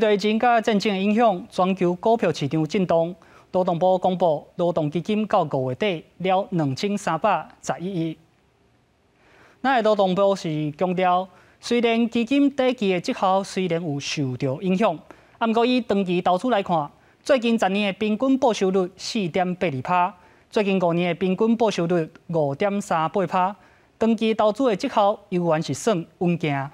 受疫情甲战争影响，全球股票市场震荡。劳动部公布，劳动基金到五月底了两千三百十一亿。那劳动部是强调，虽然基金短期的绩效虽然有受到影响，按过以长期投资来看，最近十年的平均报酬率四点八二趴，最近五年诶平均报酬率五点三八趴，长期投资诶绩效依然是算稳健。